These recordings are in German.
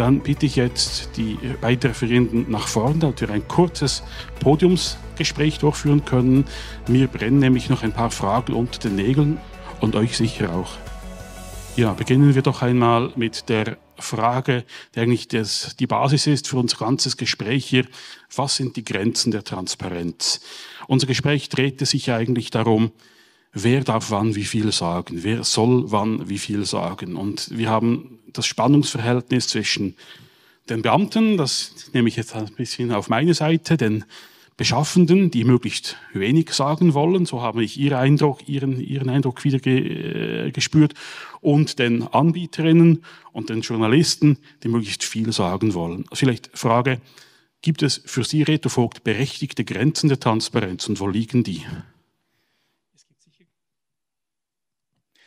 dann bitte ich jetzt die Beitrefferinnen nach vorne, damit wir ein kurzes Podiumsgespräch durchführen können. Mir brennen nämlich noch ein paar Fragen unter den Nägeln und euch sicher auch. Ja, beginnen wir doch einmal mit der Frage, die eigentlich das, die Basis ist für unser ganzes Gespräch hier. Was sind die Grenzen der Transparenz? Unser Gespräch drehte sich eigentlich darum, wer darf wann wie viel sagen, wer soll wann wie viel sagen. Und wir haben das Spannungsverhältnis zwischen den Beamten, das nehme ich jetzt ein bisschen auf meine Seite, den Beschaffenden, die möglichst wenig sagen wollen, so habe ich ihren Eindruck, ihren, ihren Eindruck wieder ge, äh, gespürt, und den Anbieterinnen und den Journalisten, die möglichst viel sagen wollen. Vielleicht Frage, gibt es für Sie, Reto Vogt, berechtigte Grenzen der Transparenz und wo liegen die?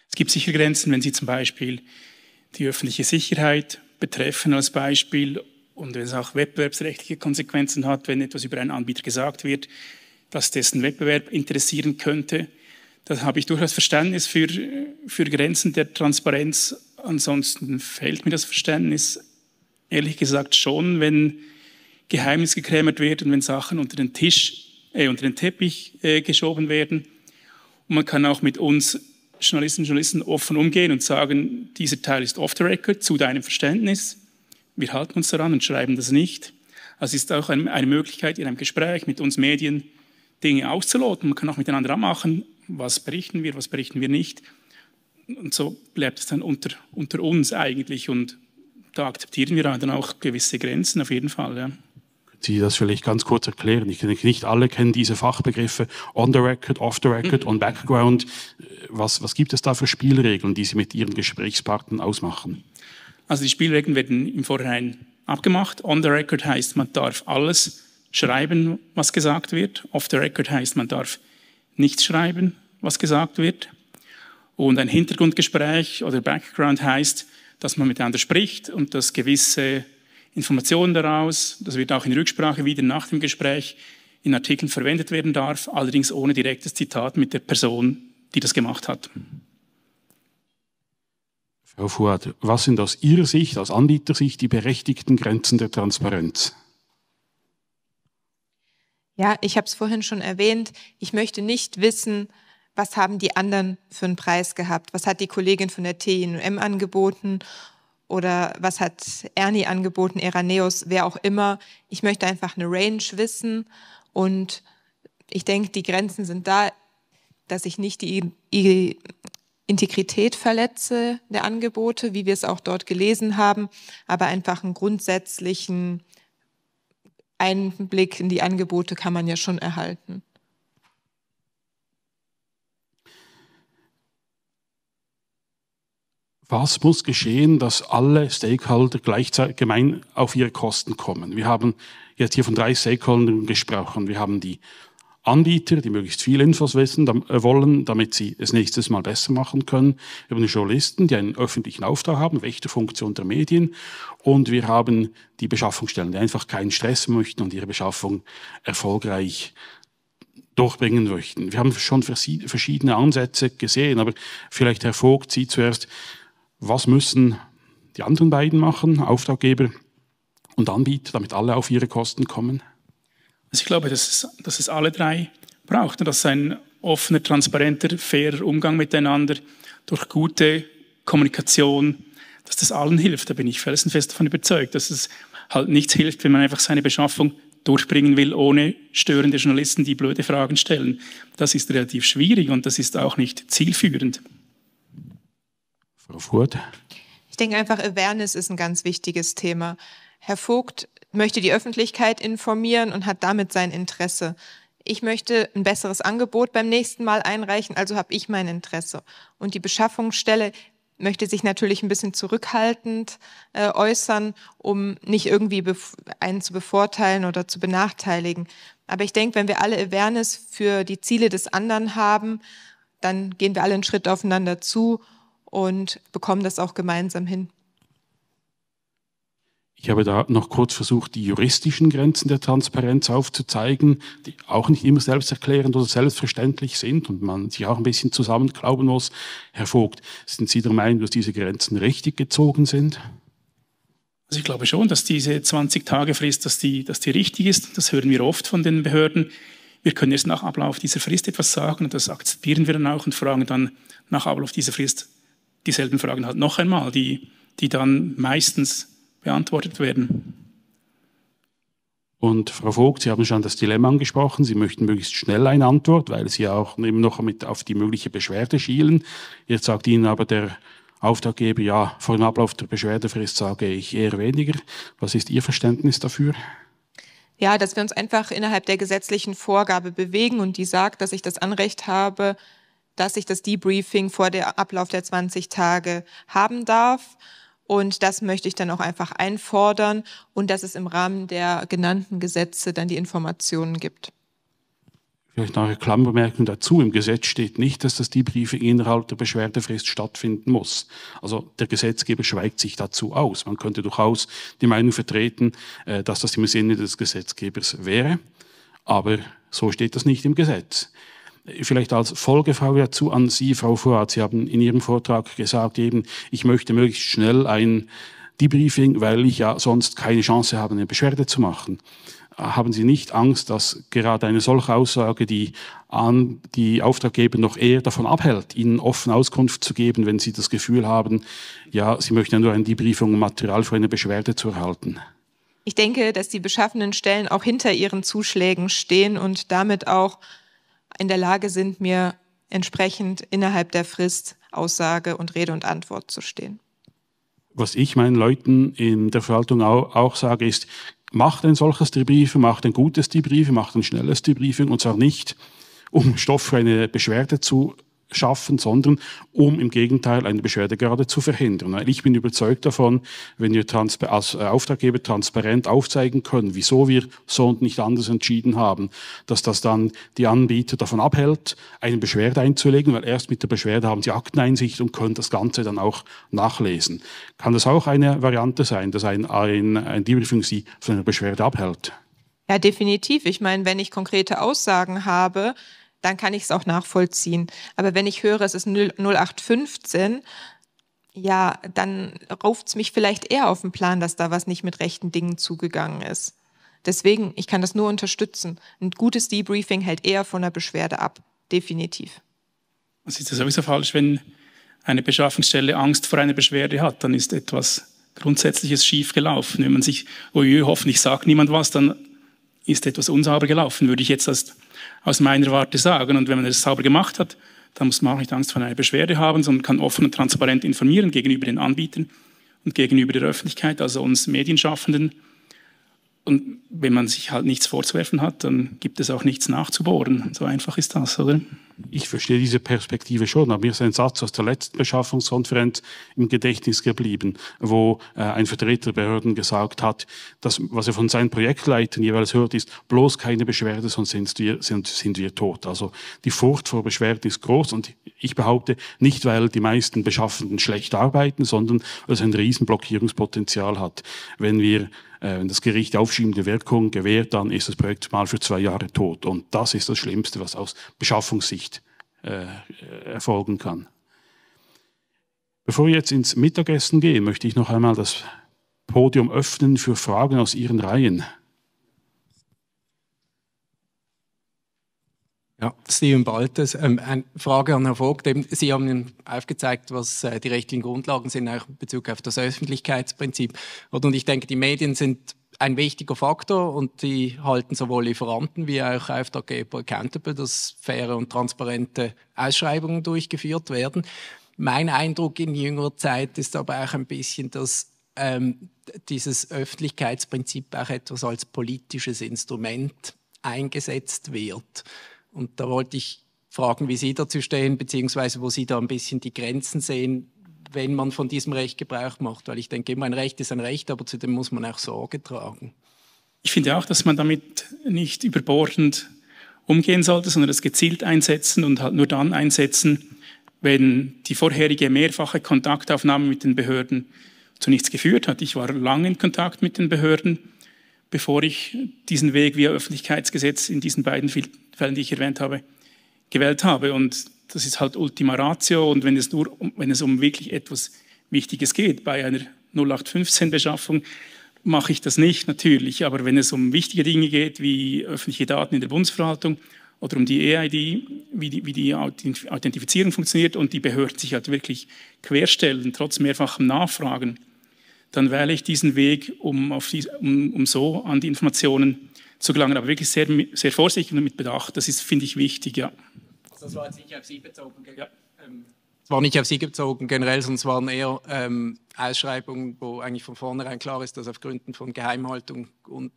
Es gibt sicher Grenzen, wenn Sie zum Beispiel die öffentliche Sicherheit betreffen als Beispiel und wenn es auch wettbewerbsrechtliche Konsequenzen hat, wenn etwas über einen Anbieter gesagt wird, dass dessen Wettbewerb interessieren könnte. Da habe ich durchaus Verständnis für, für Grenzen der Transparenz. Ansonsten fehlt mir das Verständnis, ehrlich gesagt, schon, wenn Geheimnis gekrämert wird und wenn Sachen unter den Tisch, äh, unter den Teppich äh, geschoben werden. Und man kann auch mit uns Journalisten und Journalisten offen umgehen und sagen, dieser Teil ist off the record, zu deinem Verständnis. Wir halten uns daran und schreiben das nicht. Also es ist auch eine Möglichkeit, in einem Gespräch mit uns Medien Dinge auszuloten. Man kann auch miteinander abmachen, was berichten wir, was berichten wir nicht. Und so bleibt es dann unter, unter uns eigentlich und da akzeptieren wir dann auch gewisse Grenzen auf jeden Fall. Ja. Sie das vielleicht ganz kurz erklären. Ich denke, nicht alle kennen diese Fachbegriffe on the record, off the record, mhm. on background. Was, was gibt es da für Spielregeln, die Sie mit Ihren Gesprächspartnern ausmachen? Also die Spielregeln werden im Vorhinein abgemacht. On the record heißt, man darf alles schreiben, was gesagt wird. Off the record heißt, man darf nichts schreiben, was gesagt wird. Und ein Hintergrundgespräch oder Background heißt, dass man miteinander spricht und dass gewisse Informationen daraus. Das wird auch in Rücksprache wieder nach dem Gespräch in Artikeln verwendet werden darf, allerdings ohne direktes Zitat mit der Person, die das gemacht hat. Frau Fuad, was sind aus Ihrer Sicht, aus Anbietersicht, die berechtigten Grenzen der Transparenz? Ja, ich habe es vorhin schon erwähnt. Ich möchte nicht wissen, was haben die anderen für einen Preis gehabt? Was hat die Kollegin von der TINM angeboten? oder was hat Ernie angeboten, Eraneus, wer auch immer. Ich möchte einfach eine Range wissen und ich denke, die Grenzen sind da, dass ich nicht die, die Integrität verletze der Angebote, wie wir es auch dort gelesen haben, aber einfach einen grundsätzlichen Einblick in die Angebote kann man ja schon erhalten. was muss geschehen, dass alle Stakeholder gleichzeitig gemein auf ihre Kosten kommen? Wir haben jetzt hier von drei Stakeholdern gesprochen. Wir haben die Anbieter, die möglichst viel Infos wissen äh, wollen, damit sie es nächstes Mal besser machen können. Wir haben die Journalisten, die einen öffentlichen Auftrag haben, Wächterfunktion der Medien. Und wir haben die Beschaffungsstellen, die einfach keinen Stress möchten und ihre Beschaffung erfolgreich durchbringen möchten. Wir haben schon verschiedene Ansätze gesehen, aber vielleicht Herr Vogt, Sie zuerst, was müssen die anderen beiden machen, Auftraggeber und Anbieter, damit alle auf ihre Kosten kommen? Also ich glaube, dass es, dass es alle drei braucht und dass ein offener, transparenter, fairer Umgang miteinander durch gute Kommunikation, dass das allen hilft. Da bin ich felsenfest davon überzeugt, dass es halt nichts hilft, wenn man einfach seine Beschaffung durchbringen will, ohne störende Journalisten, die blöde Fragen stellen. Das ist relativ schwierig und das ist auch nicht zielführend. Frau Furt. Ich denke einfach, Awareness ist ein ganz wichtiges Thema. Herr Vogt möchte die Öffentlichkeit informieren und hat damit sein Interesse. Ich möchte ein besseres Angebot beim nächsten Mal einreichen, also habe ich mein Interesse. Und die Beschaffungsstelle möchte sich natürlich ein bisschen zurückhaltend äh, äußern, um nicht irgendwie einen zu bevorteilen oder zu benachteiligen. Aber ich denke, wenn wir alle Awareness für die Ziele des anderen haben, dann gehen wir alle einen Schritt aufeinander zu und bekommen das auch gemeinsam hin. Ich habe da noch kurz versucht, die juristischen Grenzen der Transparenz aufzuzeigen, die auch nicht immer selbsterklärend oder selbstverständlich sind und man sich auch ein bisschen zusammenklauben muss. Herr Vogt, sind Sie der Meinung, dass diese Grenzen richtig gezogen sind? Also ich glaube schon, dass diese 20-Tage-Frist, dass die, dass die richtig ist. Das hören wir oft von den Behörden. Wir können erst nach Ablauf dieser Frist etwas sagen und das akzeptieren wir dann auch und fragen dann nach Ablauf dieser Frist, dieselben Fragen halt noch einmal, die, die dann meistens beantwortet werden. Und Frau Vogt, Sie haben schon das Dilemma angesprochen. Sie möchten möglichst schnell eine Antwort, weil Sie auch eben noch mit auf die mögliche Beschwerde schielen. Jetzt sagt Ihnen aber der Auftraggeber, ja, vor dem Ablauf der Beschwerdefrist sage ich eher weniger. Was ist Ihr Verständnis dafür? Ja, dass wir uns einfach innerhalb der gesetzlichen Vorgabe bewegen und die sagt, dass ich das Anrecht habe, dass ich das Debriefing vor der Ablauf der 20 Tage haben darf. Und das möchte ich dann auch einfach einfordern und dass es im Rahmen der genannten Gesetze dann die Informationen gibt. Vielleicht noch eine Klammerbemerkung dazu. Im Gesetz steht nicht, dass das Debriefing innerhalb der Beschwerdefrist stattfinden muss. Also der Gesetzgeber schweigt sich dazu aus. Man könnte durchaus die Meinung vertreten, äh, dass das im Sinne des Gesetzgebers wäre. Aber so steht das nicht im Gesetz. Vielleicht als Folgefrage dazu an Sie, Frau Vorrat. Sie haben in Ihrem Vortrag gesagt eben, ich möchte möglichst schnell ein Debriefing, weil ich ja sonst keine Chance habe, eine Beschwerde zu machen. Haben Sie nicht Angst, dass gerade eine solche Aussage die, an, die Auftraggeber noch eher davon abhält, Ihnen offen Auskunft zu geben, wenn Sie das Gefühl haben, ja, Sie möchten ja nur ein Debriefing, um Material für eine Beschwerde zu erhalten? Ich denke, dass die beschaffenen Stellen auch hinter ihren Zuschlägen stehen und damit auch in der Lage sind, mir entsprechend innerhalb der Frist Aussage und Rede und Antwort zu stehen. Was ich meinen Leuten in der Verwaltung auch, auch sage, ist, macht ein solches Debriefing, macht ein gutes Debriefing, macht ein schnelles Debriefing und zwar nicht, um Stoff für eine Beschwerde zu schaffen, sondern um im Gegenteil eine Beschwerde gerade zu verhindern. Ich bin überzeugt davon, wenn wir als äh, äh, Auftraggeber transparent aufzeigen können, wieso wir so und nicht anders entschieden haben, dass das dann die Anbieter davon abhält, eine Beschwerde einzulegen, weil erst mit der Beschwerde haben sie Akteneinsicht und können das Ganze dann auch nachlesen. Kann das auch eine Variante sein, dass ein, ein, ein Debriefing sie von einer Beschwerde abhält? Ja, definitiv. Ich meine, wenn ich konkrete Aussagen habe, dann kann ich es auch nachvollziehen. Aber wenn ich höre, es ist 0815, ja, dann ruft es mich vielleicht eher auf den Plan, dass da was nicht mit rechten Dingen zugegangen ist. Deswegen, ich kann das nur unterstützen. Ein gutes Debriefing hält eher von einer Beschwerde ab, definitiv. Es ist ja sowieso falsch, wenn eine Beschaffungsstelle Angst vor einer Beschwerde hat, dann ist etwas Grundsätzliches schief gelaufen. Wenn man sich, oh je, hoffentlich sagt niemand was, dann ist etwas unsauber gelaufen, würde ich jetzt als aus meiner Warte sagen. Und wenn man das sauber gemacht hat, dann muss man auch nicht Angst vor einer Beschwerde haben, sondern kann offen und transparent informieren gegenüber den Anbietern und gegenüber der Öffentlichkeit, also uns Medienschaffenden. Und wenn man sich halt nichts vorzuwerfen hat, dann gibt es auch nichts nachzubohren. So einfach ist das, oder? Ich verstehe diese Perspektive schon, aber mir ist ein Satz aus der letzten Beschaffungskonferenz im Gedächtnis geblieben, wo äh, ein Vertreter der Behörden gesagt hat, dass, was er von seinen Projektleitern jeweils hört, ist, bloß keine Beschwerde, sonst sind wir, sind, sind wir tot. Also die Furcht vor Beschwerden ist groß und ich behaupte, nicht weil die meisten Beschaffenden schlecht arbeiten, sondern weil es ein riesen Blockierungspotenzial hat. Wenn wir äh, wenn das Gericht aufschiebende Wirkung gewährt, dann ist das Projekt mal für zwei Jahre tot. Und das ist das Schlimmste, was aus Beschaffungssicht äh, erfolgen kann. Bevor wir jetzt ins Mittagessen gehen, möchte ich noch einmal das Podium öffnen für Fragen aus Ihren Reihen. Ja, Steven Baltes, ähm, eine Frage an Herrn Vogt. Eben, Sie haben aufgezeigt, was äh, die rechtlichen Grundlagen sind, auch in Bezug auf das Öffentlichkeitsprinzip. Und ich denke, die Medien sind ein wichtiger Faktor und die halten sowohl Lieferanten wie auch Auftraggeber accountable, dass faire und transparente Ausschreibungen durchgeführt werden. Mein Eindruck in jüngerer Zeit ist aber auch ein bisschen, dass ähm, dieses Öffentlichkeitsprinzip auch etwas als politisches Instrument eingesetzt wird. Und da wollte ich fragen, wie Sie dazu stehen, beziehungsweise wo Sie da ein bisschen die Grenzen sehen, wenn man von diesem Recht Gebrauch macht. Weil ich denke, immer ein Recht ist ein Recht, aber zu dem muss man auch Sorge tragen. Ich finde auch, dass man damit nicht überbordend umgehen sollte, sondern es gezielt einsetzen und halt nur dann einsetzen, wenn die vorherige mehrfache Kontaktaufnahme mit den Behörden zu nichts geführt hat. Ich war lange in Kontakt mit den Behörden bevor ich diesen Weg via Öffentlichkeitsgesetz in diesen beiden Fällen, die ich erwähnt habe, gewählt habe. Und das ist halt Ultima Ratio. Und wenn es nur, wenn es um wirklich etwas Wichtiges geht, bei einer 0815-Beschaffung mache ich das nicht natürlich. Aber wenn es um wichtige Dinge geht, wie öffentliche Daten in der Bundesverwaltung oder um die EID, wie die, wie die Authentifizierung funktioniert und die Behörden sich halt wirklich querstellen, trotz mehrfachem Nachfragen, dann wähle ich diesen Weg, um, die, um, um so an die Informationen zu gelangen. Aber wirklich sehr, sehr vorsichtig und mit Bedacht. Das ist, finde ich, wichtig, ja. Also das war jetzt nicht auf Sie bezogen. Ja. Ähm es war nicht auf Sie bezogen generell, sondern es waren eher ähm, Ausschreibungen, wo eigentlich von vornherein klar ist, dass auf Gründen von Geheimhaltung und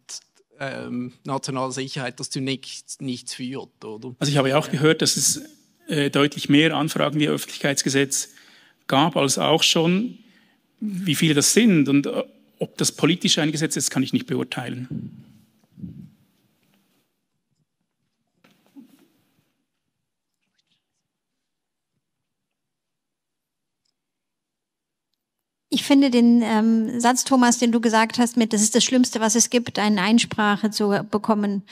ähm, nationaler Sicherheit das zu nichts, nichts führt, oder? Also ich habe ja auch gehört, dass es äh, deutlich mehr Anfragen wie Öffentlichkeitsgesetz gab als auch schon wie viele das sind und äh, ob das politisch eingesetzt ist, kann ich nicht beurteilen. Ich finde den ähm, Satz, Thomas, den du gesagt hast, mit, das ist das Schlimmste, was es gibt, eine Einsprache zu bekommen.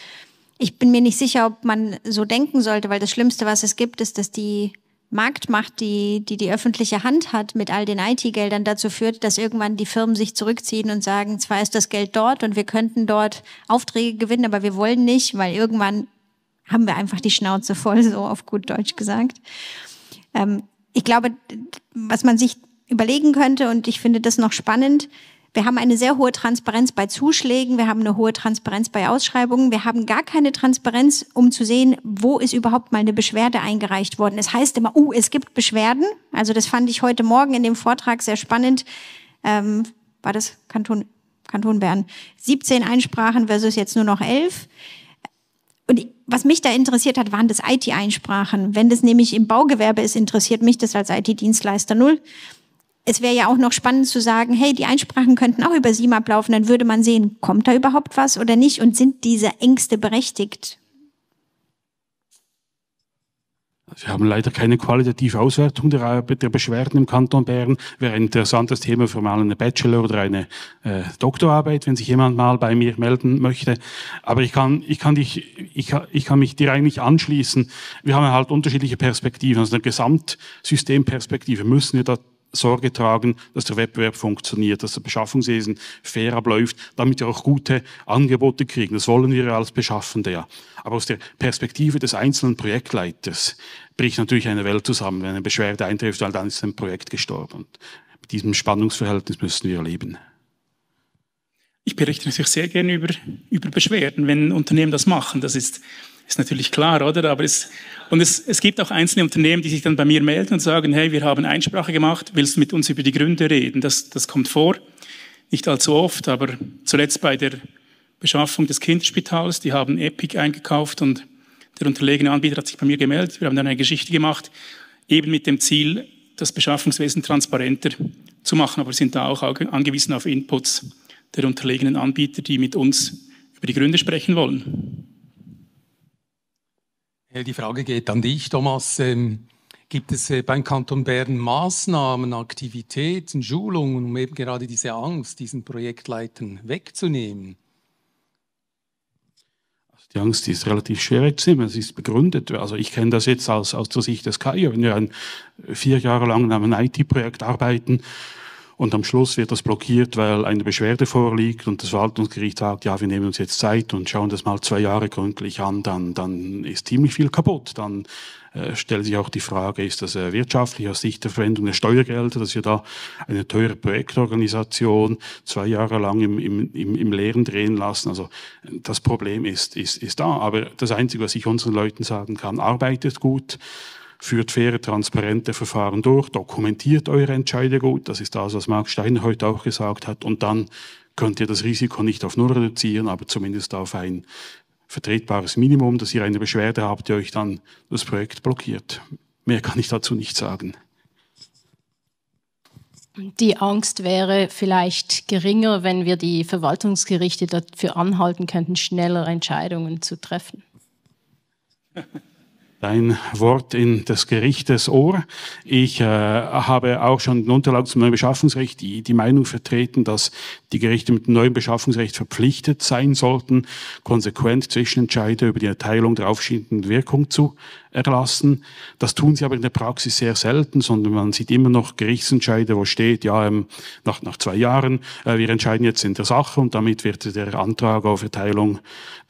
Ich bin mir nicht sicher, ob man so denken sollte, weil das Schlimmste, was es gibt, ist, dass die Marktmacht, die, die die öffentliche Hand hat mit all den IT-Geldern dazu führt, dass irgendwann die Firmen sich zurückziehen und sagen, zwar ist das Geld dort und wir könnten dort Aufträge gewinnen, aber wir wollen nicht, weil irgendwann haben wir einfach die Schnauze voll, so auf gut Deutsch gesagt. Ähm, ich glaube, was man sich überlegen könnte, und ich finde das noch spannend, wir haben eine sehr hohe Transparenz bei Zuschlägen, wir haben eine hohe Transparenz bei Ausschreibungen, wir haben gar keine Transparenz, um zu sehen, wo ist überhaupt mal eine Beschwerde eingereicht worden. Es heißt immer, uh, es gibt Beschwerden. Also das fand ich heute Morgen in dem Vortrag sehr spannend. Ähm, war das Kanton, Kanton Bern? 17 Einsprachen versus jetzt nur noch 11. Und was mich da interessiert hat, waren das IT-Einsprachen. Wenn das nämlich im Baugewerbe ist, interessiert mich das als IT-Dienstleister null es wäre ja auch noch spannend zu sagen, hey, die Einsprachen könnten auch über SIEM ablaufen, dann würde man sehen, kommt da überhaupt was oder nicht und sind diese Ängste berechtigt? Wir haben leider keine qualitative Auswertung der, der Beschwerden im Kanton Bern. Wäre ein interessantes Thema für mal eine Bachelor- oder eine äh, Doktorarbeit, wenn sich jemand mal bei mir melden möchte. Aber ich kann, ich kann dich, ich, ich kann mich dir eigentlich anschließen. Wir haben halt unterschiedliche Perspektiven. Aus also einer Gesamtsystemperspektive müssen wir da Sorge tragen, dass der Wettbewerb funktioniert, dass der Beschaffungswesen fair abläuft, damit wir auch gute Angebote kriegen. Das wollen wir ja als Beschaffende ja. Aber aus der Perspektive des einzelnen Projektleiters bricht natürlich eine Welt zusammen, wenn eine Beschwerde eintrifft, weil dann ist ein Projekt gestorben. Und mit diesem Spannungsverhältnis müssen wir leben. Ich berichte natürlich sehr gerne über, über Beschwerden, wenn Unternehmen das machen. Das ist ist natürlich klar, oder? Aber es, und es, es gibt auch einzelne Unternehmen, die sich dann bei mir melden und sagen, hey, wir haben Einsprache gemacht, willst du mit uns über die Gründe reden? Das, das kommt vor. Nicht allzu oft, aber zuletzt bei der Beschaffung des Kinderspitals, die haben Epic eingekauft und der unterlegene Anbieter hat sich bei mir gemeldet. Wir haben dann eine Geschichte gemacht, eben mit dem Ziel, das Beschaffungswesen transparenter zu machen, aber sind da auch angewiesen auf Inputs der unterlegenen Anbieter, die mit uns über die Gründe sprechen wollen. Die Frage geht an dich, Thomas. Ähm, gibt es äh, beim Kanton Bern Maßnahmen, Aktivitäten, Schulungen, um eben gerade diese Angst, diesen Projektleitern wegzunehmen? Also die Angst ist relativ schwer wegzunehmen, es ist begründet. Also ich kenne das jetzt aus, aus der Sicht des KI. Wenn wir ein, äh, vier Jahre lang an einem IT-Projekt arbeiten, und am Schluss wird das blockiert, weil eine Beschwerde vorliegt und das Verwaltungsgericht sagt, ja, wir nehmen uns jetzt Zeit und schauen das mal zwei Jahre gründlich an, dann, dann ist ziemlich viel kaputt. Dann äh, stellt sich auch die Frage, ist das äh, wirtschaftlich aus Sicht der Verwendung der Steuergelder, dass wir da eine teure Projektorganisation zwei Jahre lang im, im, im, im Leeren drehen lassen. Also das Problem ist, ist, ist da. Aber das Einzige, was ich unseren Leuten sagen kann, arbeitet gut führt faire, transparente Verfahren durch, dokumentiert eure Entscheide gut, das ist das, was Marc Steiner heute auch gesagt hat, und dann könnt ihr das Risiko nicht auf Null reduzieren, aber zumindest auf ein vertretbares Minimum, dass ihr eine Beschwerde habt, die euch dann das Projekt blockiert. Mehr kann ich dazu nicht sagen. Die Angst wäre vielleicht geringer, wenn wir die Verwaltungsgerichte dafür anhalten könnten, schneller Entscheidungen zu treffen. dein Wort in das Gerichtes Ohr. Ich äh, habe auch schon in Unterlagen zum neuen Beschaffungsrecht die, die Meinung vertreten, dass die Gerichte mit dem neuen Beschaffungsrecht verpflichtet sein sollten, konsequent Zwischenentscheide über die Erteilung der aufschiebenden Wirkung zu erlassen. Das tun sie aber in der Praxis sehr selten, sondern man sieht immer noch Gerichtsentscheide, wo steht, ja, ähm, nach, nach zwei Jahren, äh, wir entscheiden jetzt in der Sache und damit wird der Antrag auf Erteilung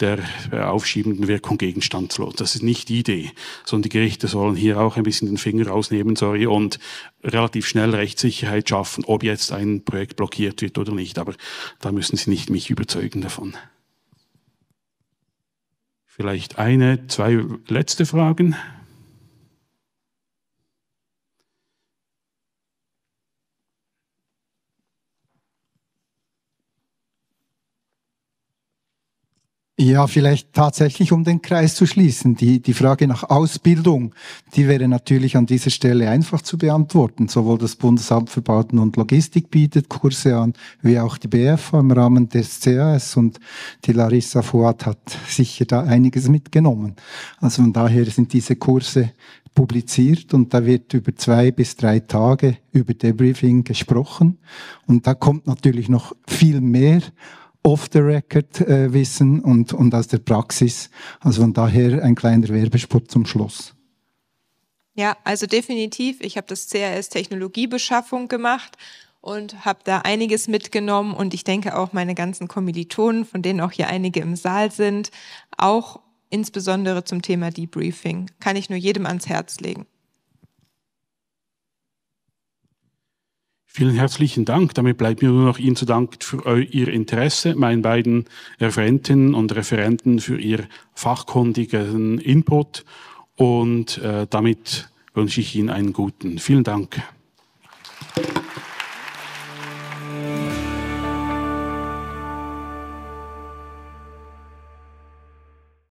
der äh, aufschiebenden Wirkung gegenstandslos. Das ist nicht die Idee, sondern die Gerichte sollen hier auch ein bisschen den Finger rausnehmen, sorry, und relativ schnell Rechtssicherheit schaffen, ob jetzt ein Projekt blockiert wird oder nicht. Aber da müssen Sie nicht mich überzeugen davon. Vielleicht eine, zwei letzte Fragen. Ja, vielleicht tatsächlich, um den Kreis zu schließen. Die, die Frage nach Ausbildung, die wäre natürlich an dieser Stelle einfach zu beantworten. Sowohl das Bundesamt für Bauten und Logistik bietet Kurse an, wie auch die BF im Rahmen des CAS und die Larissa Fuad hat sicher da einiges mitgenommen. Also von daher sind diese Kurse publiziert und da wird über zwei bis drei Tage über Debriefing gesprochen und da kommt natürlich noch viel mehr off the record äh, Wissen und, und aus der Praxis. Also von daher ein kleiner Werbespot zum Schluss. Ja, also definitiv. Ich habe das CAS Technologiebeschaffung gemacht und habe da einiges mitgenommen und ich denke auch meine ganzen Kommilitonen, von denen auch hier einige im Saal sind, auch insbesondere zum Thema Debriefing, kann ich nur jedem ans Herz legen. Vielen herzlichen Dank. Damit bleibt mir nur noch Ihnen zu danken für Ihr Interesse, meinen beiden Referentinnen und Referenten für Ihr fachkundigen Input. Und äh, damit wünsche ich Ihnen einen guten. Vielen Dank.